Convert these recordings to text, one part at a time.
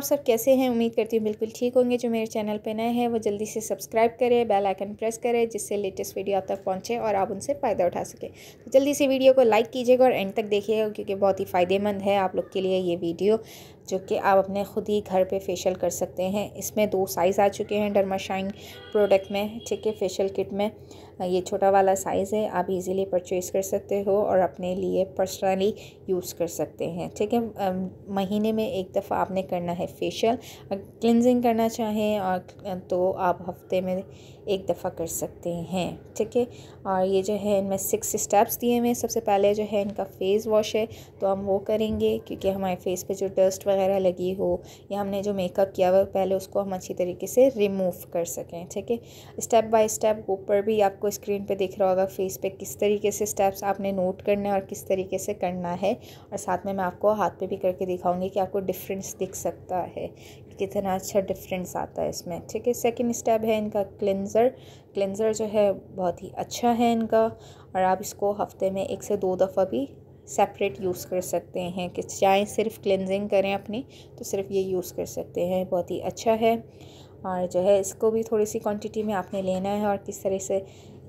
आप सब कैसे हैं उम्मीद करती हूँ बिल्कुल ठीक होंगे जो मेरे चैनल पे नए हैं वो जल्दी से सब्सक्राइब करें बेल आइकन प्रेस करें जिससे लेटेस्ट वीडियो आप तक पहुँचे और आप उनसे फ़ायदा उठा सकें तो जल्दी से वीडियो को लाइक कीजिएगा और एंड तक देखिएगा क्योंकि बहुत ही फ़ायदेमंद है आप लोग के लिए ये वीडियो जो कि आप अपने ख़ुद ही घर पे फेशियल कर सकते हैं इसमें दो साइज़ आ चुके हैं डरमाशाइन प्रोडक्ट में ठीक है फेशियल किट में ये छोटा वाला साइज़ है आप इजीली परचेज़ कर सकते हो और अपने लिए पर्सनली यूज़ कर सकते हैं ठीक है महीने में एक दफ़ा आपने करना है फेशियल क्लिनजिंग करना चाहें और तो आप हफ्ते में एक दफ़ा कर सकते हैं ठीक है और ये जो है इनमें सिक्स स्टेप्स दिए हुए सबसे पहले जो है इनका फेस वॉश है तो हम वो करेंगे क्योंकि हमारे फेस पर जो डस्ट वगैरह वगैरह लगी हो या हमने जो मेकअप किया हुआ पहले उसको हम अच्छी तरीके से रिमूव कर सकें ठीक है स्टेप बाय स्टेप ऊपर भी आपको स्क्रीन पे दिख रहा होगा फेस पे किस तरीके से स्टेप्स आपने नोट है और किस तरीके से करना है और साथ में मैं आपको हाथ पे भी करके दिखाऊंगी कि आपको डिफरेंस दिख सकता है कितना अच्छा डिफरेंस आता है इसमें ठीक है सेकेंड स्टेप है इनका क्लिनज़र क्लिनज़र जो है बहुत ही अच्छा है इनका और आप इसको हफ्ते में एक से दो दफ़ा भी सेपरेट यूज़ कर सकते हैं कि चाहें सिर्फ क्लिनजिंग करें अपनी तो सिर्फ ये यूज़ कर सकते हैं बहुत ही अच्छा है और जो है इसको भी थोड़ी सी क्वांटिटी में आपने लेना है और किस तरह से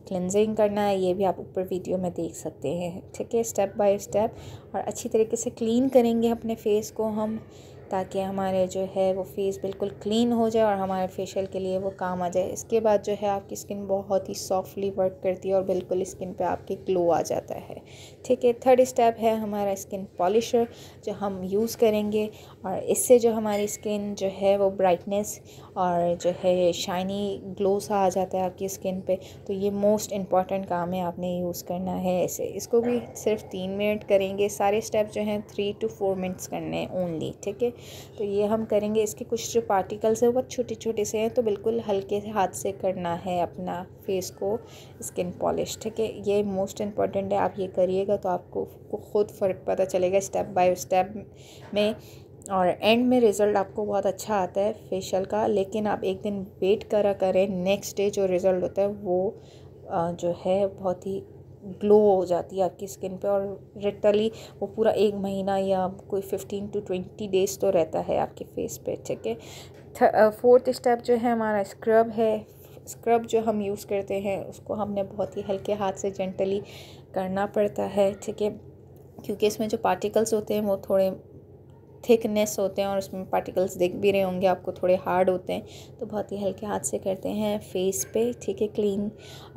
क्लिनजिंग करना है ये भी आप ऊपर वीडियो में देख सकते हैं ठीक है स्टेप बाय स्टेप और अच्छी तरीके से क्लीन करेंगे अपने फेस को हम ताकि हमारे जो है वो फेस बिल्कुल क्लीन हो जाए और हमारे फेशियल के लिए वो काम आ जाए इसके बाद जो है आपकी स्किन बहुत ही सॉफ्टली वर्क करती है और बिल्कुल स्किन पे आपके ग्लो आ जाता है ठीक है थर्ड स्टेप है हमारा स्किन पॉलिशर जो हम यूज़ करेंगे और इससे जो हमारी स्किन जो है वो ब्राइटनेस और जो है शाइनी ग्लो सा आ जाता है आपकी स्किन पर तो ये मोस्ट इम्पॉर्टेंट काम है आपने यूज़ करना है ऐसे इसको भी सिर्फ तीन मिनट करेंगे सारे स्टेप जो हैं थ्री टू फोर मिनट्स करने हैं ओनली ठीक है तो ये हम करेंगे इसके कुछ जो पार्टिकल्स हैं वो छोटे छोटे से हैं तो बिल्कुल हल्के हाथ से करना है अपना फेस को स्किन पॉलिश ठीक है ये मोस्ट इम्पॉर्टेंट है आप ये करिएगा तो आपको खुद फ़र्क पता चलेगा स्टेप बाय स्टेप में और एंड में रिज़ल्ट आपको बहुत अच्छा आता है फेशियल का लेकिन आप एक दिन वेट करा करें नेक्स्ट डे जो रिज़ल्ट होता है वो जो है बहुत ही ग्लो हो जाती है आपकी स्किन पे और लिटरली वो पूरा एक महीना या कोई फिफ्टीन टू ट्वेंटी डेज़ तो रहता है आपके फेस पे ठीक है फोर्थ स्टेप uh, जो है हमारा स्क्रब है स्क्रब जो हम यूज़ करते हैं उसको हमने बहुत ही हल्के हाथ से जेंटली करना पड़ता है ठीक है क्योंकि इसमें जो पार्टिकल्स होते हैं वो थोड़े थिकनेस होते हैं और उसमें पार्टिकल्स देख भी रहे होंगे आपको थोड़े हार्ड होते हैं तो बहुत ही हल्के हाथ से करते हैं फेस पे ठीक है क्लीन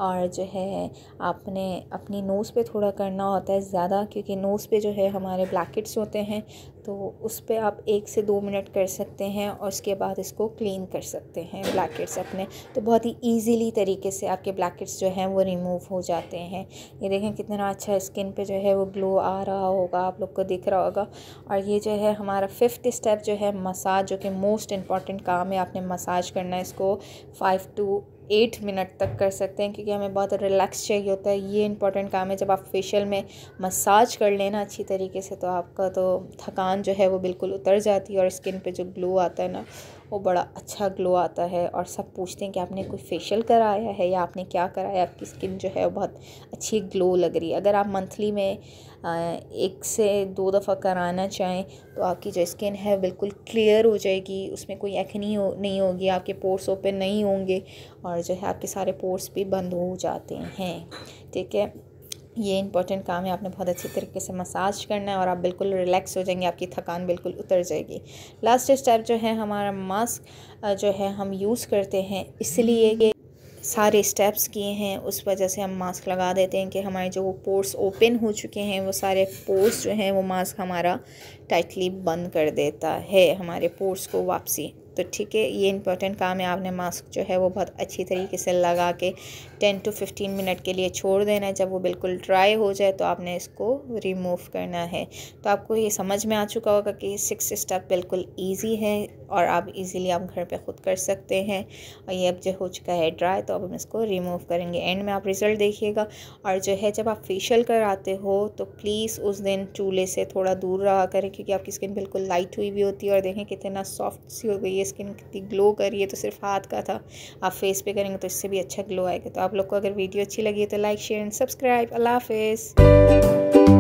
और जो है आपने अपनी नोज़ पे थोड़ा करना होता है ज़्यादा क्योंकि नोज़ पे जो है हमारे ब्लैकेट्स होते हैं तो उस पर आप एक से दो मिनट कर सकते हैं और उसके बाद इसको क्लीन कर सकते हैं ब्लैकेट्स अपने तो बहुत ही ईजीली तरीके से आपके ब्लैकेट्स जो हैं वो रिमूव हो जाते हैं ये देखें कितना अच्छा स्किन पे जो है वो ग्लो आ रहा होगा आप लोग को दिख रहा होगा और ये जो है हमारा फिफ्थ स्टेप जो है मसाज जो कि मोस्ट इम्पॉर्टेंट काम है आपने मसाज करना है इसको फाइव टू एट मिनट तक कर सकते हैं क्योंकि हमें बहुत रिलैक्स चाहिए होता है ये इंपॉर्टेंट काम है जब आप फेशियल में मसाज कर लेना अच्छी तरीके से तो आपका तो थकान जो है वो बिल्कुल उतर जाती है और स्किन पे जो ग्लो आता है ना वो बड़ा अच्छा ग्लो आता है और सब पूछते हैं कि आपने कोई फेशियल कराया है या आपने क्या कराया आपकी स्किन जो है बहुत अच्छी ग्लो लग रही है अगर आप मंथली में एक से दो दफ़ा कराना चाहें तो आपकी जो स्किन है बिल्कुल क्लियर हो जाएगी उसमें कोई एखनी हो नहीं होगी आपके पोर्स ओपन नहीं होंगे और जो है आपके सारे पोर्स भी बंद हो जाते हैं ठीक है ये इंपॉर्टेंट काम है आपने बहुत अच्छी तरीके से मसाज करना है और आप बिल्कुल रिलैक्स हो जाएंगे आपकी थकान बिल्कुल उतर जाएगी लास्ट स्टेप जो है हमारा मास्क जो है हम यूज़ करते हैं इसलिए ये सारे स्टेप्स किए हैं उस वजह से हम मास्क लगा देते हैं कि हमारे जो पोर्स ओपन हो चुके हैं वो सारे पोर्स जो हैं वो मास्क हमारा टाइटली बंद कर देता है हमारे पोर्स को वापसी तो ठीक है ये इंपॉर्टेंट काम है आपने मास्क जो है वो बहुत अच्छी तरीके से लगा के टेन टू फिफ्टीन मिनट के लिए छोड़ देना है जब वो बिल्कुल ड्राई हो जाए तो आपने इसको रिमूव करना है तो आपको ये समझ में आ चुका होगा कि सिक्स स्टेप बिल्कुल ईजी है और आप इजीली आप घर पे ख़ुद कर सकते हैं और ये अब जो हो चुका है ड्राई तो अब हम इसको रिमूव करेंगे एंड में आप रिज़ल्ट देखिएगा और जो है जब आप फेशियल कराते हो तो प्लीज़ उस दिन चूल्हे से थोड़ा दूर रहा करें क्योंकि आपकी स्किन बिल्कुल लाइट हुई भी होती है और देखें कितना सॉफ्ट सी हो गई है स्किन कितनी ग्लो कर रही है तो सिर्फ हाथ का था आप फेस पे करेंगे तो इससे भी अच्छा ग्लो आएगा तो आप लोग को अगर वीडियो अच्छी लगी है तो लाइक शेयर एंड सब्सक्राइब अल्लाह हाफिज़